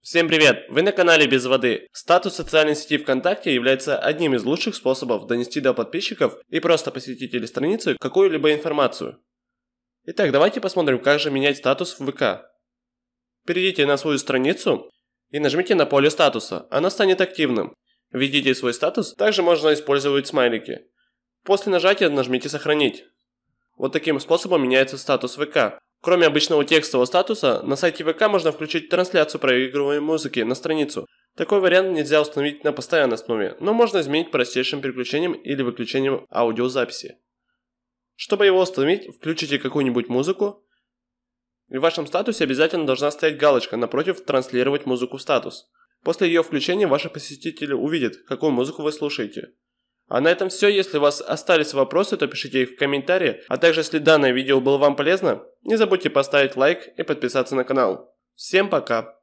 Всем привет! Вы на канале Без воды. Статус социальной сети ВКонтакте является одним из лучших способов донести до подписчиков и просто посетителей страницы какую-либо информацию. Итак, давайте посмотрим, как же менять статус в ВК. Перейдите на свою страницу и нажмите на поле статуса, она станет активным. Введите свой статус, также можно использовать смайлики. После нажатия нажмите «Сохранить». Вот таким способом меняется статус ВК. Кроме обычного текстового статуса, на сайте ВК можно включить трансляцию проигрываемой музыки на страницу. Такой вариант нельзя установить на постоянной основе, но можно изменить простейшим переключением или выключением аудиозаписи. Чтобы его установить, включите какую-нибудь музыку, и в вашем статусе обязательно должна стоять галочка напротив «Транслировать музыку в статус». После ее включения ваши посетители увидят, какую музыку вы слушаете. А на этом все. Если у вас остались вопросы, то пишите их в комментарии. А также, если данное видео было вам полезно, не забудьте поставить лайк и подписаться на канал. Всем пока!